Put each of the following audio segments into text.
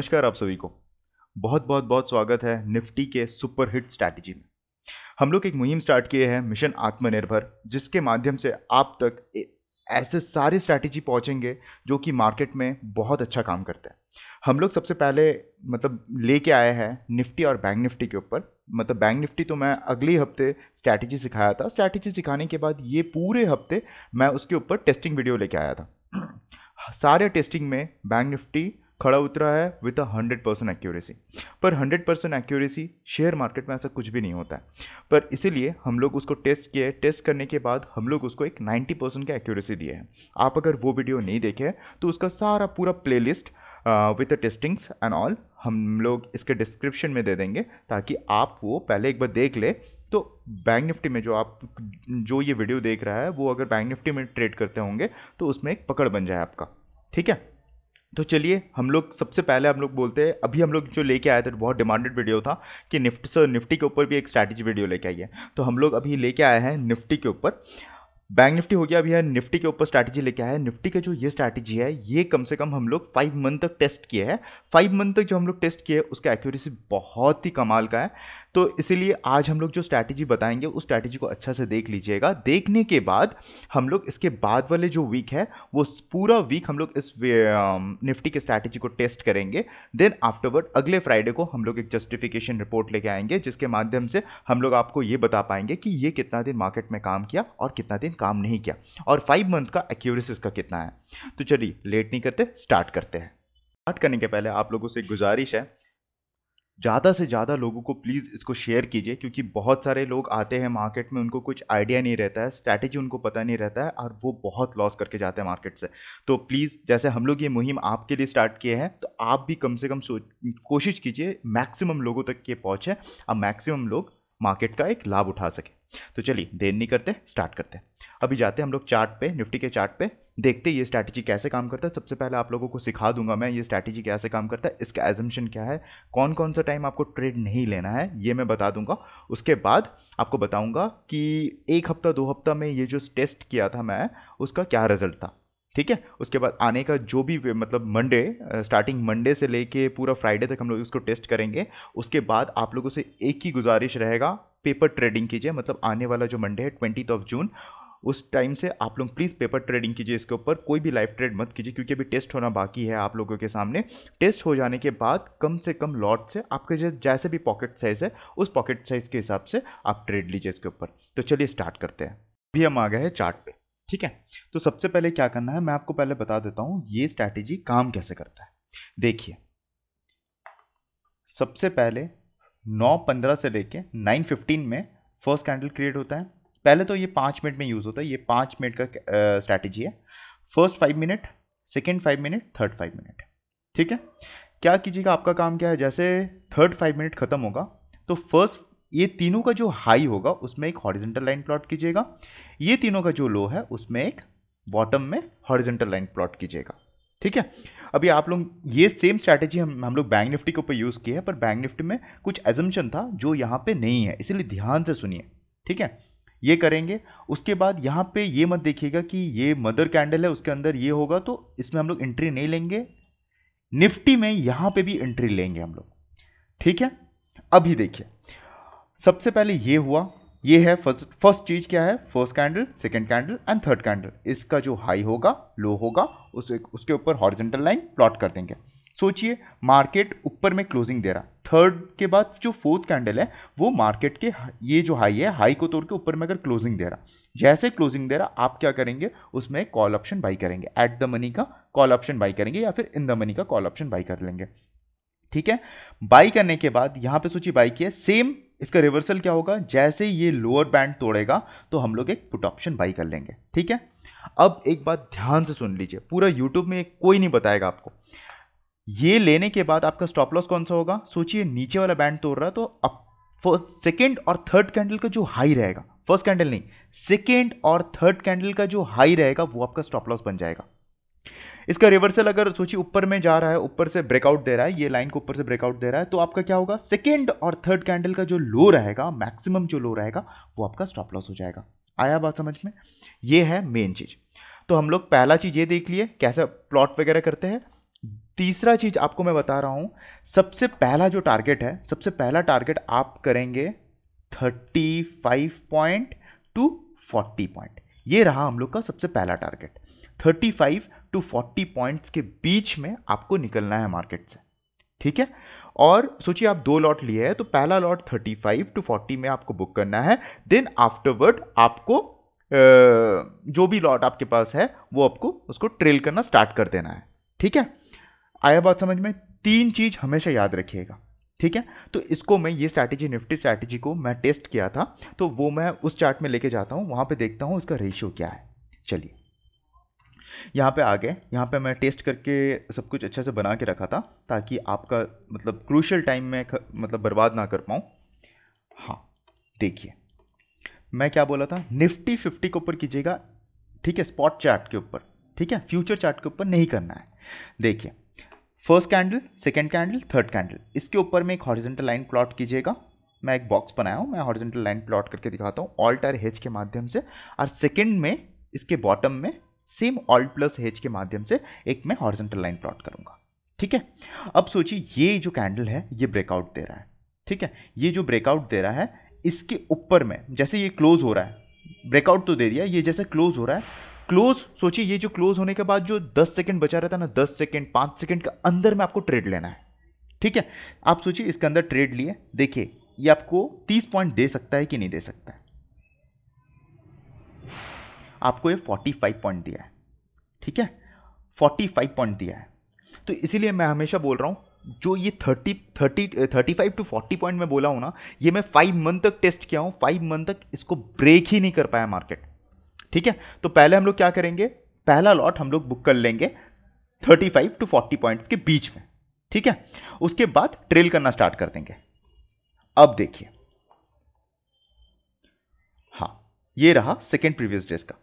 नमस्कार आप सभी को बहुत बहुत बहुत स्वागत है निफ्टी के सुपर हिट स्ट्रैटेजी में हम लोग एक मुहिम स्टार्ट किए हैं मिशन आत्मनिर्भर जिसके माध्यम से आप तक ऐसे सारे स्ट्रैटेजी पहुंचेंगे जो कि मार्केट में बहुत अच्छा काम करते हैं हम लोग सबसे पहले मतलब लेके आए हैं निफ्टी और बैंक निफ्टी के ऊपर मतलब बैंक निफ्टी तो मैं अगले हफ्ते स्ट्रैटेजी सिखाया था स्ट्रैटेजी सिखाने के बाद ये पूरे हफ्ते मैं उसके ऊपर टेस्टिंग वीडियो लेके आया था सारे टेस्टिंग में बैंक निफ्टी खड़ा उतरा है with a hundred percent accuracy पर hundred percent accuracy share market में ऐसा कुछ भी नहीं होता है पर इसीलिए हम लोग उसको टेस्ट किए टेस्ट करने के बाद हम लोग उसको एक नाइन्टी परसेंट का एक्यूरेसी दिए हैं आप अगर वो वीडियो नहीं देखे तो उसका सारा पूरा playlist with the testings and all हम लोग इसके डिस्क्रिप्शन में दे देंगे ताकि आप वो पहले एक बार देख ले तो बैंक निफ्टी में जो आप जो ये वीडियो देख रहा है वो अगर बैंक निफ्टी में ट्रेड करते होंगे तो उसमें एक पकड़ बन जाए आपका ठीक है तो चलिए हम लोग सबसे पहले हम लोग बोलते हैं अभी हम लोग जो लेके आए थे तो बहुत डिमांडेड वीडियो था कि निफ्टी से निफ्टी के ऊपर भी एक स्ट्रैटेजी वीडियो लेके आई है तो हम लोग अभी लेके आए हैं निफ्टी के ऊपर बैंक निफ्टी हो गया अभी है निफ्टी के ऊपर स्ट्रैटेजी लेके आया है निफ्टी का जो ये स्ट्रैटेजी है ये कम से कम हम लोग फाइव मंथ तक टेस्ट किए हैं फाइव मंथ तक जो हम लोग टेस्ट किए उसका एक्यूरेसी बहुत ही कमाल का है तो इसीलिए आज हम लोग जो स्ट्रैटेजी बताएंगे उस स्ट्रैटेजी को अच्छा से देख लीजिएगा देखने के बाद हम लोग इसके बाद वाले जो वीक है वो पूरा वीक हम लोग इस निफ्टी के स्ट्रैटेजी को टेस्ट करेंगे देन आफ्टरवर्ड अगले फ्राइडे को हम लोग एक जस्टिफिकेशन रिपोर्ट लेके आएंगे जिसके माध्यम से हम लोग आपको ये बता पाएंगे कि ये कितना दिन मार्केट में काम किया और कितना दिन काम नहीं किया और फाइव मंथ का एक्यूरेसिस का कितना है तो चलिए लेट नहीं करते स्टार्ट करते हैं स्टार्ट करने के पहले आप लोगों से गुजारिश है ज़्यादा से ज़्यादा लोगों को प्लीज़ इसको शेयर कीजिए क्योंकि बहुत सारे लोग आते हैं मार्केट में उनको कुछ आइडिया नहीं रहता है स्ट्रैटेजी उनको पता नहीं रहता है और वो बहुत लॉस करके जाते हैं मार्केट से तो प्लीज़ जैसे हम लोग ये मुहिम आपके लिए स्टार्ट किए हैं तो आप भी कम से कम सोच कोशिश कीजिए मैक्सिमम लोगों तक ये पहुँचे और मैक्सिमम लोग मार्केट का एक लाभ उठा सके तो चलिए देर नहीं करते स्टार्ट करते हैं अभी जाते हैं हम लोग चार्ट पे निफ्टी के चार्ट पे देखते हैं ये स्ट्रैटेजी कैसे काम करता है सबसे पहले आप लोगों को सिखा दूंगा मैं ये स्ट्रैटेजी कैसे काम करता है इसका एजम्पन क्या है कौन कौन सा टाइम आपको ट्रेड नहीं लेना है ये मैं बता दूंगा उसके बाद आपको बताऊंगा कि एक हफ्ता दो हफ्ता में ये जो टेस्ट किया था मैं उसका क्या रिजल्ट था ठीक है उसके बाद आने का जो भी मतलब मंडे स्टार्टिंग मंडे से लेके पूरा फ्राइडे तक हम लोग इसको टेस्ट करेंगे उसके बाद आप लोगों से एक ही गुजारिश रहेगा पेपर ट्रेडिंग कीजिए मतलब आने वाला जो मंडे है ट्वेंटी ऑफ जून उस टाइम से आप लोग प्लीज़ पेपर ट्रेडिंग कीजिए इसके ऊपर कोई भी लाइव ट्रेड मत कीजिए क्योंकि अभी टेस्ट होना बाकी है आप लोगों के सामने टेस्ट हो जाने के बाद कम से कम लॉट से आपके जैसे भी पॉकेट साइज़ है उस पॉकेट साइज़ के हिसाब से आप ट्रेड लीजिए इसके ऊपर तो चलिए स्टार्ट करते हैं अभी हम आ गए हैं चार्ट पे ठीक है तो सबसे पहले क्या करना है मैं आपको पहले बता देता हूँ ये स्ट्रैटेजी काम कैसे करता है देखिए सबसे पहले 9:15 से लेके 9:15 में फर्स्ट कैंडल क्रिएट होता है पहले तो ये पाँच मिनट में यूज़ होता है ये पाँच मिनट का स्ट्रैटेजी है first five minute second five minute third five minute ठीक है क्या कीजिएगा आपका काम क्या है जैसे थर्ड फाइव मिनट खत्म होगा तो फर्स्ट ये तीनों का जो हाई होगा उसमें एक हॉरिजेंटल लाइन प्लॉट कीजिएगा ये तीनों का जो लो है उसमें एक बॉटम में हॉरिजेंटल लाइन प्लॉट कीजिएगा ठीक है अभी आप लोग ये सेम स्ट्रैटेजी हम हम लोग बैंक निफ्टी के ऊपर यूज़ किए हैं पर बैंक निफ्टी में कुछ एजम्पन था जो यहाँ पे नहीं है इसीलिए ध्यान से सुनिए ठीक है ये करेंगे उसके बाद यहाँ पे ये मत देखिएगा कि ये मदर कैंडल है उसके अंदर ये होगा तो इसमें हम लोग एंट्री नहीं लेंगे निफ्टी में यहाँ पे भी एंट्री लेंगे हम लोग ठीक है अभी देखिए सबसे पहले ये हुआ ये है फर्स्ट फर्स्ट चीज क्या है first candle second candle and third candle इसका जो हाई होगा लो होगा उस, उसके ऊपर हॉरिजेंटल लाइन प्लॉट कर देंगे सोचिए मार्केट ऊपर में क्लोजिंग दे रहा थर्ड के बाद जो फोर्थ कैंडल है वो मार्केट के ये जो हाई है हाई को तोड़ के ऊपर में अगर क्लोजिंग दे रहा जैसे क्लोजिंग दे रहा आप क्या करेंगे उसमें कॉल ऑप्शन बाई करेंगे एट द मनी का कॉल ऑप्शन बाई करेंगे या फिर इन द मनी का कॉल ऑप्शन बाई कर लेंगे ठीक है बाई करने के बाद यहां पे सोचिए बाई की सेम इसका रिवर्सल क्या होगा जैसे ये लोअर बैंड तोड़ेगा तो हम लोग एक पुट ऑप्शन बाई कर लेंगे ठीक है अब एक बात ध्यान से सुन लीजिए पूरा यूट्यूब में कोई नहीं बताएगा आपको ये लेने के बाद आपका स्टॉप लॉस कौन सा होगा सोचिए नीचे वाला बैंड तोड़ रहा है तो अब सेकेंड और थर्ड कैंडल का जो हाई रहेगा फर्स्ट कैंडल नहीं सेकेंड और थर्ड कैंडल का जो हाई रहेगा वो आपका स्टॉप लॉस बन जाएगा इसका रिवर्सल अगर सोचिए ऊपर में जा रहा है ऊपर से ब्रेकआउट दे रहा है ये लाइन को ऊपर से ब्रेकआउट दे रहा है तो आपका क्या होगा सेकेंड और थर्ड कैंडल का जो लो रहेगा मैक्सिमम जो लो रहेगा वो आपका स्टॉप लॉस हो जाएगा आया बात समझ में ये है मेन चीज़ तो हम लोग पहला चीज़ ये देख लिए कैसे प्लॉट वगैरह करते हैं तीसरा चीज़ आपको मैं बता रहा हूं सबसे पहला जो टारगेट है सबसे पहला टारगेट आप करेंगे thirty five point to forty point ये रहा हम लोग का सबसे पहला target thirty five to forty points के बीच में आपको निकलना है मार्केट से ठीक है और सोचिए आप दो लॉट लिए हैं तो पहला lot thirty five to forty में आपको बुक करना है देन आफ्टरवर्ड आपको जो भी लॉट आपके पास है वो आपको उसको ट्रेल करना स्टार्ट कर देना है ठीक है आया बात समझ में तीन चीज हमेशा याद रखिएगा ठीक है तो इसको मैं ये स्ट्रैटेजी निफ्टी स्ट्रैटेजी को मैं टेस्ट किया था तो वो मैं उस चार्ट में लेके जाता हूँ वहाँ पे देखता हूँ इसका रेशियो क्या है चलिए यहाँ पे आ गए यहाँ पे मैं टेस्ट करके सब कुछ अच्छे से बना के रखा था ताकि आपका मतलब क्रूशल टाइम में ख, मतलब बर्बाद ना कर पाऊँ हाँ देखिए मैं क्या बोला था निफ्टी फिफ्टी के ऊपर कीजिएगा ठीक है स्पॉट चार्ट के ऊपर ठीक है फ्यूचर चार्ट के ऊपर नहीं करना है देखिए first candle second candle third candle इसके ऊपर में एक हॉरिजेंटल लाइन प्लॉट कीजिएगा मैं एक बॉक्स बनाया हूँ मैं हॉरिजेंटल लाइन प्लॉट करके दिखाता हूँ ऑल्ट और हेज के माध्यम से और सेकेंड में इसके बॉटम में सेम ऑल्ट प्लस हेज के माध्यम से एक मैं हॉरिजेंटल लाइन प्लॉट करूँगा ठीक है अब सोचिए ये जो कैंडल है ये ब्रेकआउट दे रहा है ठीक है ये जो ब्रेकआउट दे रहा है इसके ऊपर में जैसे ये क्लोज हो रहा है ब्रेकआउट तो दे दिया ये जैसे क्लोज हो रहा है क्लोज सोचिए ये जो क्लोज होने के बाद जो 10 सेकंड बचा रहता है ना 10 सेकंड 5 सेकंड का अंदर में आपको ट्रेड लेना है ठीक है आप सोचिए इसके अंदर ट्रेड लिए देखिए ये आपको 30 पॉइंट दे सकता है कि नहीं दे सकता है आपको ये 45 पॉइंट दिया है ठीक है 45 पॉइंट दिया है तो इसीलिए मैं हमेशा बोल रहा हूँ जो ये 30 30 35 टू फोर्टी पॉइंट में बोला हूँ ना ये मैं फाइव मंथ तक टेस्ट किया हूँ फाइव मंथ तक इसको ब्रेक ही नहीं कर पाया मार्केट ठीक है तो पहले हम लोग क्या करेंगे पहला लॉट हम लोग बुक कर लेंगे 35 टू 40 पॉइंट्स के बीच में ठीक है उसके बाद ट्रेल करना स्टार्ट कर देंगे अब देखिए हाँ ये रहा सेकेंड प्रीवियस डेज का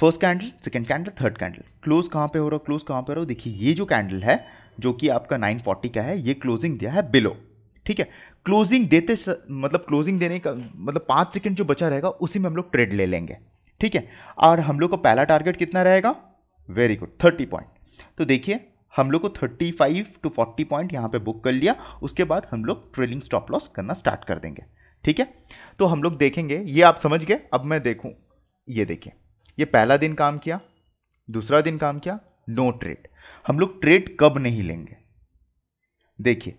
first candle second candle third candle close कहाँ पे हो रहा है क्लोज कहाँ पे हो रहा देखिए ये जो कैंडल है जो कि आपका 940 का है ये क्लोजिंग दिया है बिलो ठीक है क्लोजिंग देते मतलब क्लोजिंग देने का मतलब पाँच सेकेंड जो बचा रहेगा उसी में हम लोग ट्रेड ले लेंगे ठीक है और हम लोग का पहला टारगेट कितना रहेगा वेरी गुड थर्टी पॉइंट तो देखिए हम लोग को thirty five to forty point यहाँ पे बुक कर लिया उसके बाद हम लोग ट्रेलिंग स्टॉप लॉस करना स्टार्ट कर देंगे ठीक है तो हम लोग देखेंगे ये आप समझ गए अब मैं देखूँ ये देखिए ये पहला दिन काम किया दूसरा दिन काम किया नो ट्रेड हम लोग ट्रेड कब नहीं लेंगे देखिए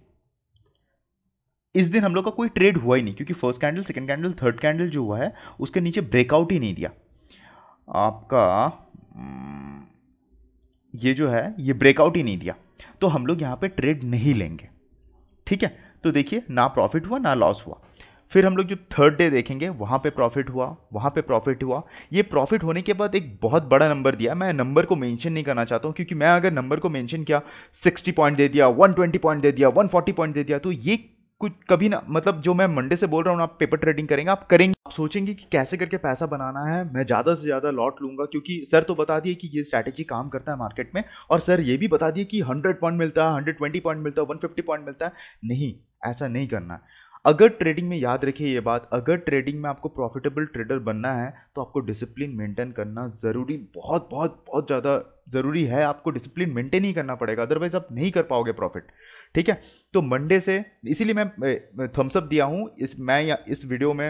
इस दिन हम लोग का कोई ट्रेड हुआ ही नहीं क्योंकि first candle second candle third candle जो हुआ है उसके नीचे ब्रेकआउट ही नहीं दिया आपका हम्म, ये जो है ये ब्रेकआउट ही नहीं दिया तो हम लोग यहाँ पे ट्रेड नहीं लेंगे ठीक है तो देखिए ना प्रॉफिट हुआ ना लॉस हुआ फिर हम लोग जो थर्ड डे देखेंगे वहाँ पे प्रॉफिट हुआ वहाँ पे प्रॉफिट हुआ ये प्रॉफिट होने के बाद एक बहुत बड़ा नंबर दिया मैं नंबर को मेंशन नहीं करना चाहता हूँ क्योंकि मैं अगर नंबर को मेंशन किया 60 पॉइंट दे दिया 120 पॉइंट दे दिया 140 पॉइंट दे दिया तो ये कुछ कभी ना मतलब जो मैं मंडे से बोल रहा हूँ आप पेपर ट्रेडिंग करेंगे आप करेंगे आप सोचेंगे कि कैसे करके पैसा बनाना है मैं ज़्यादा से ज़्यादा लॉट लूँगा क्योंकि सर तो बता दिए कि ये स्ट्रैटेजी काम करता है मार्केट में और सर ये भी बता दिए कि हंड्रेड पॉइंट मिलता है हंड्रेड ट्वेंटी पॉइंट मिलता है वन फिफ्टी पॉइंट मिलता है नहीं ऐसा नहीं करना अगर ट्रेडिंग में याद रखिए ये बात अगर ट्रेडिंग में आपको प्रॉफिटेबल ट्रेडर बनना है तो आपको डिसिप्लिन मेंटेन करना ज़रूरी बहुत बहुत बहुत ज़्यादा ज़रूरी है आपको डिसिप्लिन मेंटेन ही करना पड़ेगा अदरवाइज आप नहीं कर पाओगे प्रॉफिट ठीक है तो मंडे से इसीलिए मैं थम्सअप दिया हूँ इस मैं या इस वीडियो में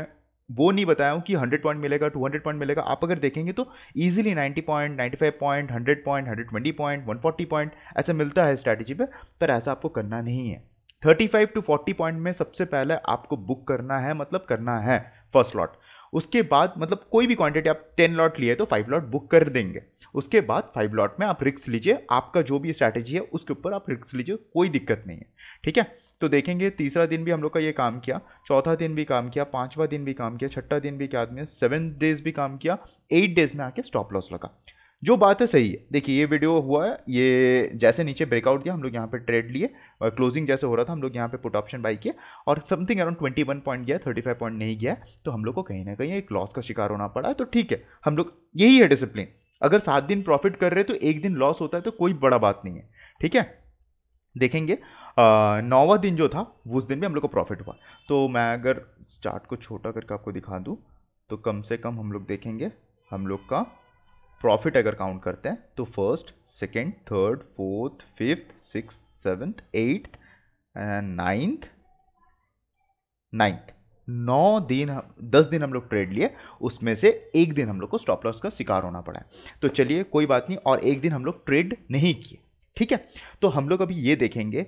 वो नहीं बताया हूँ कि 100 पॉइंट मिलेगा 200 पॉइंट मिलेगा आप अगर देखेंगे तो easily 90 point 95 point 100 point 120 point 140 point ऐसा मिलता है स्ट्रैटेजी पे पर ऐसा आपको करना नहीं है 35 टू 40 पॉइंट में सबसे पहले आपको बुक करना है मतलब करना है फर्स्ट लॉट उसके बाद मतलब कोई भी क्वांटिटी आप टेन लॉट लिए तो फाइव लॉट बुक कर देंगे उसके बाद फाइव लॉट में आप रिक्स लीजिए आपका जो भी स्ट्रैटेजी है उसके ऊपर आप रिक्स लीजिए कोई दिक्कत नहीं है ठीक है तो देखेंगे तीसरा दिन भी हम लोग का ये काम किया चौथा दिन भी काम किया पांचवा दिन भी काम किया छठा दिन भी क्या आदमी सेवन डेज भी काम किया एट डेज में आके स्टॉप लॉस लगा जो बात है सही है देखिए ये वीडियो हुआ है ये जैसे नीचे ब्रेकआउट दिया हम लोग यहाँ पे ट्रेड लिए और क्लोजिंग जैसे हो रहा था हम लोग यहाँ पे पुट ऑप्शन बाई किया और something around twenty one point गया थर्टी फाइव पॉइंट नहीं गया तो हम लोग को कहीं ना कहीं एक लॉस का शिकार होना पड़ा है तो ठीक है हम लोग यही है डिसिप्लिन अगर सात दिन प्रॉफिट कर रहे तो एक दिन लॉस होता है तो कोई बड़ा बात नहीं है ठीक है देखेंगे नौवा दिन जो था उस दिन भी हम लोग को प्रॉफिट हुआ तो मैं अगर चार्ट को छोटा करके आपको दिखा दूँ तो कम से कम हम लोग देखेंगे हम लोग का प्रॉफिट अगर काउंट करते हैं तो first second third fourth fifth six seventh eighth ninth ninth नौ दिन दस दिन हम लोग ट्रेड लिए उसमें से एक दिन हम लोग को स्टॉप लॉस का शिकार होना पड़ा है तो चलिए कोई बात नहीं और एक दिन हम लोग ट्रेड नहीं किए ठीक है तो हम लोग अभी ये देखेंगे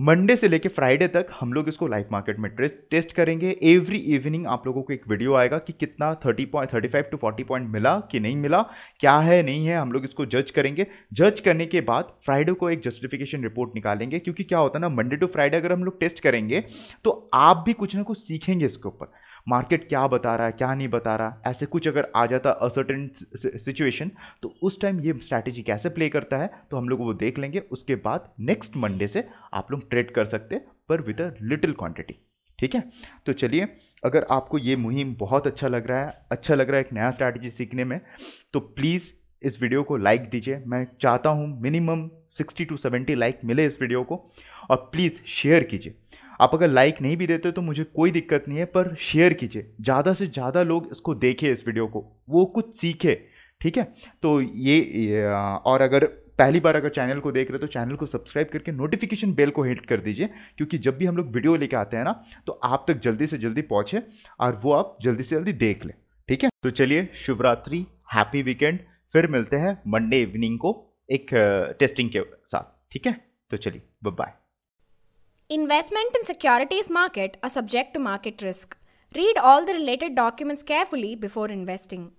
मंडे से लेके फ्राइडे तक हम लोग इसको लाइव मार्केट में टेस्ट करेंगे एवरी इवनिंग आप लोगों को एक वीडियो आएगा कि कितना 30 पॉइंट 35 टू 40 पॉइंट मिला कि नहीं मिला क्या है नहीं है हम लोग इसको जज करेंगे जज करने के बाद फ्राइडे को एक जस्टिफिकेशन रिपोर्ट निकालेंगे क्योंकि क्या होता है ना मंडे टू फ्राइडे अगर हम लोग टेस्ट करेंगे तो आप भी कुछ ना कुछ सीखेंगे इसके ऊपर मार्केट क्या बता रहा है क्या नहीं बता रहा ऐसे कुछ अगर आ जाता असर्टेन सिचुएशन तो उस टाइम ये स्ट्रैटेजी कैसे प्ले करता है तो हम लोग वो देख लेंगे उसके बाद नेक्स्ट मंडे से आप लोग ट्रेड कर सकते पर विद अ लिटिल क्वान्टिटी ठीक है तो चलिए अगर आपको ये मुहिम बहुत अच्छा लग रहा है अच्छा लग रहा है एक नया स्ट्रैटेजी सीखने में तो प्लीज़ इस वीडियो को लाइक दीजिए मैं चाहता हूँ मिनिमम 60 टू 70 लाइक मिले इस वीडियो को और प्लीज़ शेयर कीजिए आप अगर लाइक नहीं भी देते तो मुझे कोई दिक्कत नहीं है पर शेयर कीजिए ज़्यादा से ज़्यादा लोग इसको देखें इस वीडियो को वो कुछ सीखे ठीक है तो ये, ये और अगर पहली बार अगर चैनल को देख रहे हो तो चैनल को सब्सक्राइब करके नोटिफिकेशन बेल को हिट कर दीजिए क्योंकि जब भी हम लोग वीडियो लेके आते हैं ना तो आप तक जल्दी से जल्दी पहुँचे और वो आप जल्दी से जल्दी देख लें ठीक है तो चलिए शुभरात्रि हैप्पी वीकेंड फिर मिलते हैं मंडे इवनिंग को एक टेस्टिंग के साथ ठीक है तो चलिए bye Investment in securities market are subject to market risk. Read all the related documents carefully before investing.